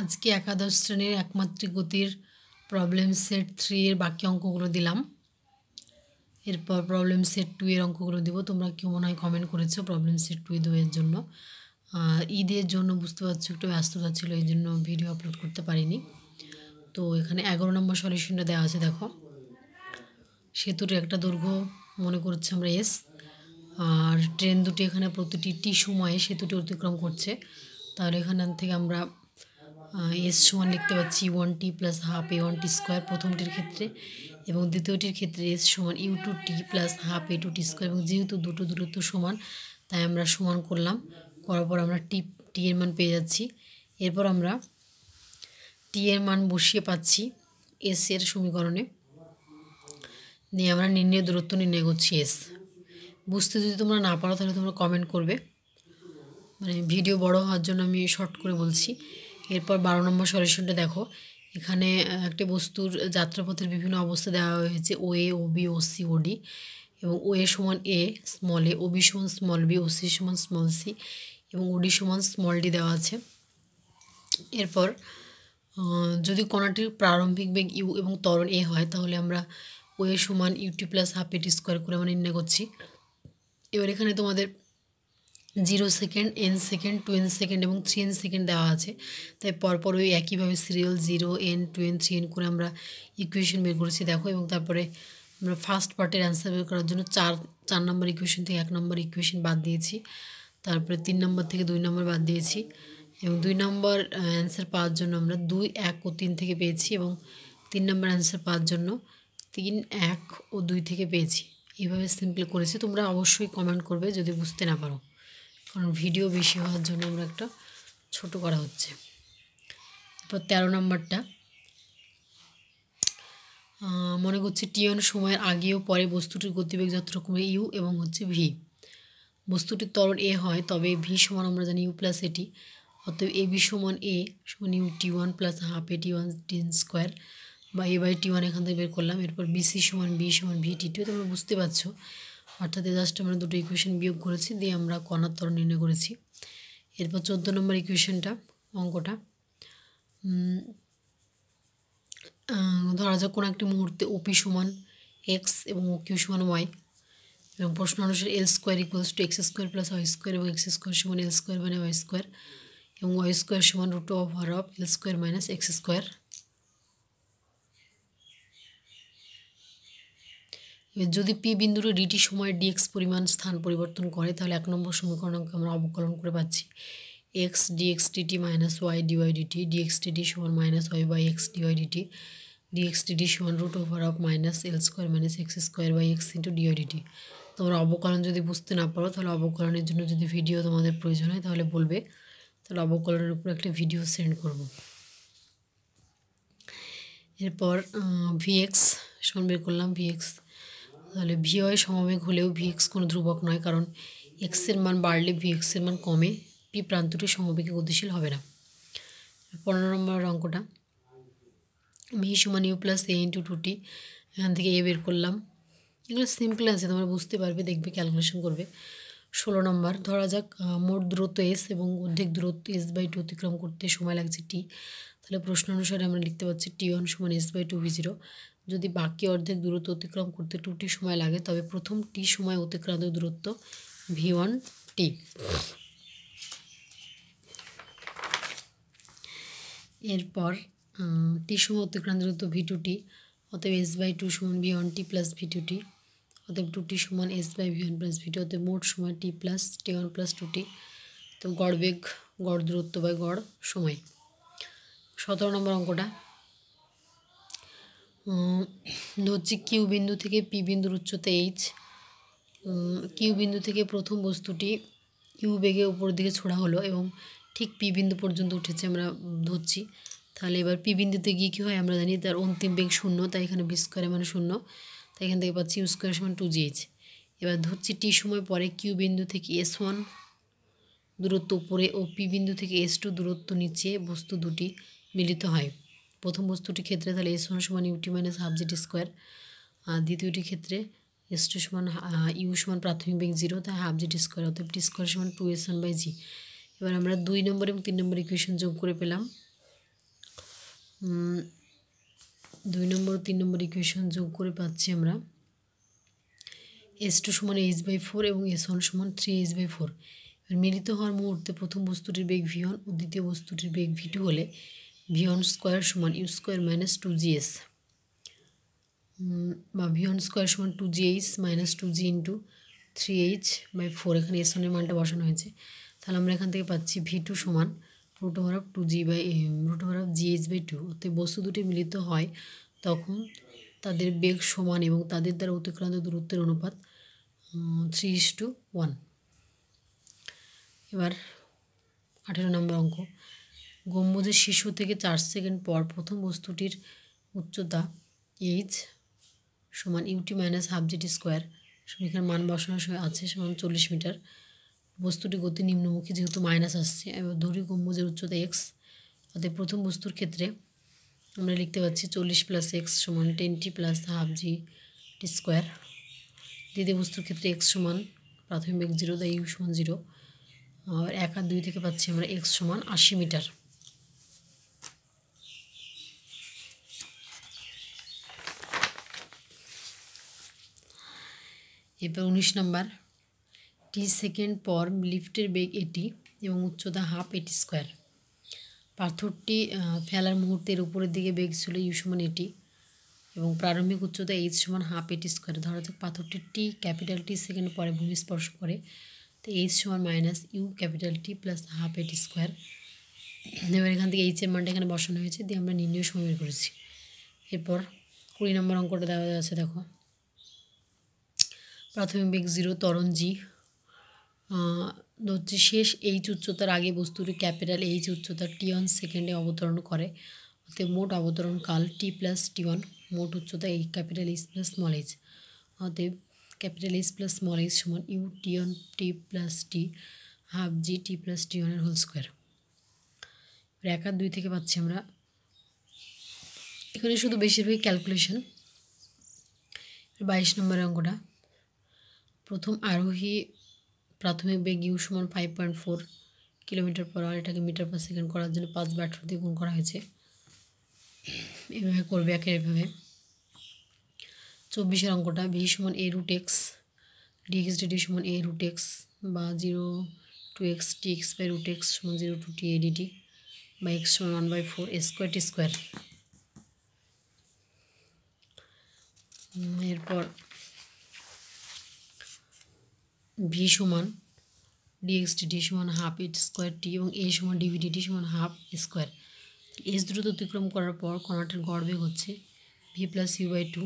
আজকে একাদশ শ্রেণীর একমাত্রিক গতির প্রবলেম সেট থ্রি এর বাকি অঙ্কগুলো দিলাম এরপর প্রবলেম সেট টু এর অঙ্কগুলো দিব তোমরা কেউ মনে হয় কমেন্ট করেছো প্রবলেম সেট টু এর জন্য ঈদের জন্য বুঝতে পারছো একটু ব্যস্ততা ছিল এই জন্য ভিডিও আপলোড করতে পারিনি তো এখানে এগারো নম্বর সলিউশনটা দেওয়া আছে দেখো সেতুর একটা দৈর্ঘ্য মনে করছে আমরা এস আর ট্রেন দুটি এখানে প্রতিটি টি সময়ে সেতুটি অতিক্রম করছে তাহলে এখান থেকে আমরা এস সমান লিখতে পাচ্ছি one T plus half A one T square প্রথমটির ক্ষেত্রে এবং দ্বিতীয়টির ক্ষেত্রে এস সমান U two T plus half A two T square এবং যেহেতু দুটো দূরত্ব সমান তাই আমরা সমান করলাম করার পর আমরা টি টি এর মান পেয়ে যাচ্ছি এরপর আমরা টি এর মান বসিয়ে পাচ্ছি এস এর সমীকরণে নিয়ে আমরা নির্ণয় দূরত্ব নির্ণয় করছি এস বুঝতে যদি তোমরা না পারো তাহলে তোমরা কমেন্ট করবে মানে ভিডিও বড় হওয়ার জন্য আমি শর্ট করে বলছি এরপর বারো নম্বর সলিউশনটা দেখো এখানে একটি বস্তুর যাত্রাপথের বিভিন্ন অবস্থা দেওয়া হয়েছে O A O B O C O D এবং ও এ সমান A small A O B সমান স্মল বি ও সি সমান স্মল সি এবং ওডি সমান স্মল ডি দেওয়া আছে এরপর যদি কণাটির প্রারম্ভিক বেগ ইউ এবং তরণ এ হয় তাহলে আমরা ও এ সমান ইউটি প্লাস হাফ এটি স্কোয়ার করে আমরা নির্ণয় করছি এবার এখানে তোমাদের zero second N second two n second এবং থ্রি এন সেকেন্ড দেওয়া আছে তাই পরপর ওই একইভাবে serial zero N two N three N করে আমরা ইকুয়েশন বের করেছি দেখো এবং তারপরে আমরা ফার্স্ট পার্টের অ্যান্সার বের করার জন্য চার চার নম্বর ইকুয়েশন থেকে এক নম্বর ইকুয়েশন বাদ দিয়েছি তারপরে তিন নম্বর থেকে দুই নম্বর বাদ দিয়েছি এবং দুই নম্বর অ্যান্সার পাওয়ার জন্য আমরা দুই এক ও তিন থেকে পেয়েছি এবং তিন নম্বর অ্যান্সার পাওয়ার জন্য তিন এক ও দুই থেকে পেয়েছি এইভাবে সিম্পল করেছি তোমরা অবশ্যই কমেন্ট করবে যদি বুঝতে না পারো কারণ ভিডিও বেশি হওয়ার জন্য আমরা একটা ছোট করা হচ্ছে তারপর তেরো নম্বরটা মনে করছি টিয়ন সময়ের আগেও পরে বস্তুটির গতিবেগ যতরকম ইউ এবং হচ্ছে ভি বস্তুটির তরল এ হয় তবে ভি সমান আমরা জানি ইউ প্লাস এটি অতএব এ বি সমান এ সমান U T one plus half A T one টিন স্কোয়ার বা এ বাই টি ওয়ান এখান থেকে বের করলাম এরপর বিসি সমান বি সমান ভি টি টু তোমরা বুঝতে পারছো অর্থাৎ জাস্ট আমরা দুটো ইকুয়েশন বিয়োগ করেছি দিয়ে আমরা কণার তরণ নির্ণয় করেছি এরপর চোদ্দো নম্বর ইকুয়েশনটা অঙ্কটা ধরা যাক কোনো একটি মুহূর্তে ওপি সমান এক্স এবং ও কিউ সমান ওয়াই এবং প্রশ্ন অনুসারে L square equals to X square plus Y square এবং এক্স স্কোয়ার সমান এল স্কোয়ার মানে ওয়াই স্কোয়ার এবং ওয়াই স্কোয়ার সমান রুট অফ আর of L square minus X square এবার যদি পি বিন্দুর ডিটি সময় ডিএক্স পরিমাণ স্থান পরিবর্তন করে তাহলে এক নম্বর সমীকরণকে আমরা অবকলন করে পাচ্ছি X DX DT minus Y DY DT DX DT সমান minus Y by X DY DT DX DT সমান root over of minus L square minus X square by X into DY DT তোমরা অবকলন যদি বুঝতে না পারো তাহলে অবকলনের জন্য যদি ভিডিও তোমাদের প্রয়োজন হয় তাহলে বলবে তাহলে অবকলনের উপর একটা ভিডিও সেন্ড করব এরপর ভিএক্স সমান বের করলাম ভিএক্স তাহলে ভি ওয়াই সমবেগ হলেও ভিএক্স কোনো ধ্রুবক নয় কারণ এক্সের মান বাড়লে ভিএক্সের মান কমে পি প্রান্তটি সমবেগে গতিশীল হবে না পনেরো নম্বর অঙ্কটা ভি সমান U plus A into two T এখান থেকে এ বের করলাম এগুলো সিম্পল আছে তোমরা বুঝতে পারবে দেখবে ক্যালকুলেশন করবে ষোলো নম্বর ধরা যাক মোট দূরত্ব এস এবং অর্ধেক দূরত্ব এস বাই টু অতিক্রম করতে সময় লাগছে টি তাহলে প্রশ্ন অনুসারে আমরা লিখতে পারছি টি ওয়ান সমান S by two V zero যদি বাকি অর্ধেক দূরত্ব অতিক্রম করতে টু টি সময় লাগে তবে প্রথম টি সময় অতিক্রান্ত দূরত্ব ভি ওয়ান টি এরপর টি সময় অতিক্রান্ত দূরত্ব ভি টু টি অতএব এস বাই টু সমান ভি ওয়ান টি প্লাস ভি টু টি অতএব টু টি সমান S by V one plus V two অতএব মোট সময় T plus T one plus two T তো গড় বেগ গড় দূরত্ব বা গড় সময় সতেরো নম্বর অঙ্কটা ধরছি কিউ বিন্দু থেকে পি বিন্দুর উচ্চতা এইচ কিউ বিন্দু থেকে প্রথম বস্তুটি কিউ বেগে উপর দিকে ছোড়া হলো এবং ঠিক পি বিন্দু পর্যন্ত উঠেছে আমরা ধরছি তাহলে এবার পি বিন্দুতে গিয়ে কী হয় আমরা জানি তার অন্তিম বেগ শূন্য তাই এখানে বি স্কোয়ারে মানে শূন্য তাই এখান থেকে পাচ্ছি ইউ স্কোয়ার সমান টু জিএইচ এবার ধরছি টি সময় পরে কিউ বিন্দু থেকে এস ওয়ান দূরত্ব উপরে ও পি বিন্দু থেকে এস টু দূরত্ব নিচে বস্তু দুটি মিলিত হয় প্রথম বস্তুটির ক্ষেত্রে তাহলে এস ওয়ান সমান UT minus half Z square আর দ্বিতীয়টি ক্ষেত্রে এস টু সমান ইউ সমান প্রাথমিক বেগ জিরো তাই হাফ জেড স্কোয়ার অতএব টি স্কোয়ার সমান two S one by G এবার আমরা দুই নম্বর এবং তিন নম্বর ইকুয়েশন যোগ করে পেলাম দুই নম্বর তিন নম্বর ইকুয়েশন যোগ করে পাচ্ছি আমরা এস টু সমান এইচ বাই ফোর এবং এস ওয়ান সমান থ্রি এইচ বাই ফোর এবার মিলিত হওয়ার মুহূর্তে প্রথম বস্তুটির বেগ ভি ওয়ান ও দ্বিতীয় বস্তুটির বেগ ভি টু হলে ভিওন স্কোয়ার সমান U square minus two G S বা ভিওন স্কোয়ার সমান two G H minus two G into three H by four এখানে এস ওয়ানের মানটা বসানো হয়েছে তাহলে আমরা এখান থেকে পাচ্ছি ভি টু সমান root over of two G by root over of G H by two অর্থাৎ বস্তু দুটি মিলিত হয় তখন তাদের বেগ সমান এবং তাদের দ্বারা অতিক্রান্ত দূরত্বের অনুপাত থ্রি ইস টু ওয়ান এবার আঠেরো নম্বর অঙ্ক গম্বুজের শিশু থেকে চার সেকেন্ড পর প্রথম বস্তুটির উচ্চতা এইচ সমান UT minus half GT square এখানে মান বসানো আছে সমান চল্লিশ মিটার বস্তুটি গতি নিম্নমুখী যেহেতু মাইনাস আসছে এবার ধরি গম্বুজের উচ্চতা এক্স অর্থাৎ প্রথম বস্তুর ক্ষেত্রে আমরা লিখতে পাচ্ছি চল্লিশ প্লাস এক্স সমান twenty plus half g t square দ্বিতীয় বস্তুর ক্ষেত্রে এক্স সমান প্রাথমিক জিরো দা ইউ সমান জিরো আর এক আর দুই থেকে পাচ্ছি আমরা এক্স সমান আশি মিটার এরপর উনিশ নম্বর টি সেকেন্ড পর লিফটের বেগ এটি এবং উচ্চতা হাফ এটি স্কোয়ার পাথরটি ফেলার মুহূর্তের উপরের দিকে বেগ ছিল ইউ সমান এটি এবং প্রারম্ভিক উচ্চতা এইচ সমান হাফ এটি স্কোয়ার ধরা যাক পাথরটি টি ক্যাপিটাল টি সেকেন্ড পরে ভূমি স্পর্শ করে তো এইচ সমান minus u capital T plus half এটি স্কোয়ার এবার এখান থেকে এইচের মানটা এখানে বসানো হয়েছে দিয়ে আমরা নির্ণয় সময় করেছি এরপর কুড়ি নম্বর অঙ্কটা দেওয়া আছে দেখো প্রাথমিক বেগ জিরো তরণ জি হচ্ছে শেষ এইচ উচ্চতার আগে বস্তুটি ক্যাপিটাল এইচ উচ্চতার টি ওয়ান সেকেন্ডে অবতরণ করে অর্থাৎ মোট অবতরণকাল টি প্লাস টি ওয়ান মোট উচ্চতা এই capital H plus small h অতএব capital H plus small h সমান ইউ টি ওয়ান টি plus t half g t plus t ওয়ানের হোল স্কোয়ার এক দুই থেকে পাচ্ছি আমরা এখানে শুধু বেশিরভাগই ক্যালকুলেশন বাইশ নম্বরের অঙ্কটা প্রথম আরোহী প্রাথমিক বেগ ইউ সমান ফাইভ পয়েন্ট ফোর কিলোমিটার পর আর এটাকে মিটার পার সেকেন্ড করার জন্য পাঁচ ব্যাট আঠারো দিয়ে গুণ করা হয়েছে এভাবে করবে একে এভাবে চব্বিশের অঙ্কটা ভি সমান a root x dx d সমান এ রুট এক্স বা zero to x t x by root x সমান zero to t a dt বা এক্স সমান one by four a square t square এরপর ভি সমান dxt d সমান half it square t এবং a সমান DVD সমান হাফ স্কোয়ার এস দ্রুত অতিক্রম করার পর কণাটির গর্বে হচ্ছে v plus u by two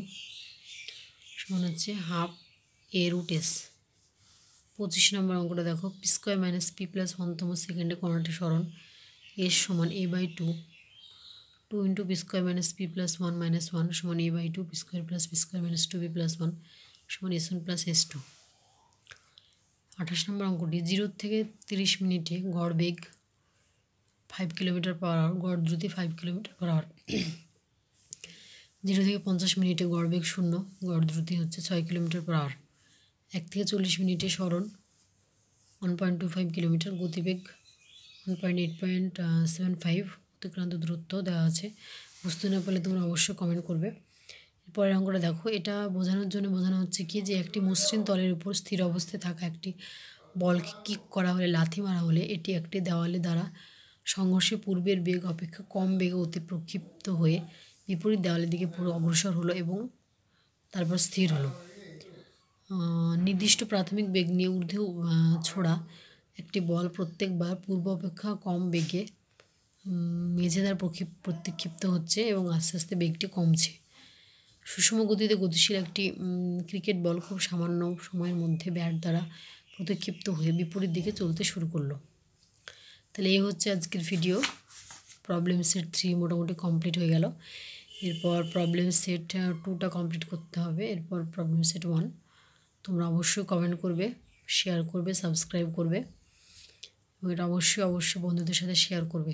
সমান হচ্ছে হাফ এ রুট এস পঁচিশ নম্বর অঙ্কটা দেখো p square minus p plus ওয়ানতম সেকেন্ডে কণাটি স্মরণ এস সমান a by two two into p square minus p plus one minus one সমান a by two p square plus p square minus two p plus one সমান s one plus s two আঠাশ নম্বর অঙ্কটি zero থেকে তিরিশ মিনিটে গড় বেগ ফাইভ কিলোমিটার পার আওয়ার গড় দ্রুতি five kilometre per hour zero থেকে পঞ্চাশ মিনিটে গড় বেগ শূন্য গড় দ্রুতি হচ্ছে ছয় কিলোমিটার পার আওয়ার এক থেকে চল্লিশ মিনিটে সরণ one point two five kilometre গতিবেগ one point eight point seven five অতিক্রান্ত দূরত্ব দেওয়া আছে বুঝতে না পারলে তোমরা অবশ্যই কমেন্ট করবে পরের অঙ্কটা দেখো এটা বোঝানোর জন্য বোঝানো হচ্ছে কি যে একটি মসৃণ তলের উপর স্থির অবস্থায় থাকা একটি বলকে কিক করা হলে লাথি মারা হলে এটি একটি দেওয়ালে দ্বারা সংঘর্ষে পূর্বের বেগ অপেক্ষা কম বেগে অতি প্রক্ষিপ্ত হয়ে বিপরীত দেওয়ালের দিকে পুরো অগ্রসর হলো এবং তারপর স্থির হলো নির্দিষ্ট প্রাথমিক বেগ নিয়ে ঊর্ধ্বে ছোড়া একটি বল প্রত্যেকবার পূর্ব অপেক্ষা কম বেগে মেঝেদার প্রক্ষিপ প্রতিক্ষিপ্ত হচ্ছে এবং আস্তে আস্তে বেগটি কমছে সুষম গতিতে গতিশীল একটি ক্রিকেট বল খুব সামান্য সময়ের মধ্যে ব্যাট দ্বারা প্রতিক্ষিপ্ত হয়ে বিপরীত দিকে চলতে শুরু করলো তাহলে এই হচ্ছে আজকের ভিডিও প্রবলেম সেট থ্রি মোটামুটি কমপ্লিট হয়ে গেল এরপর প্রবলেম সেট টুটা কমপ্লিট করতে হবে এরপর প্রবলেম সেট ওয়ান তোমরা অবশ্যই কমেন্ট করবে শেয়ার করবে সাবস্ক্রাইব করবে এবং এটা অবশ্যই অবশ্যই বন্ধুদের সাথে শেয়ার করবে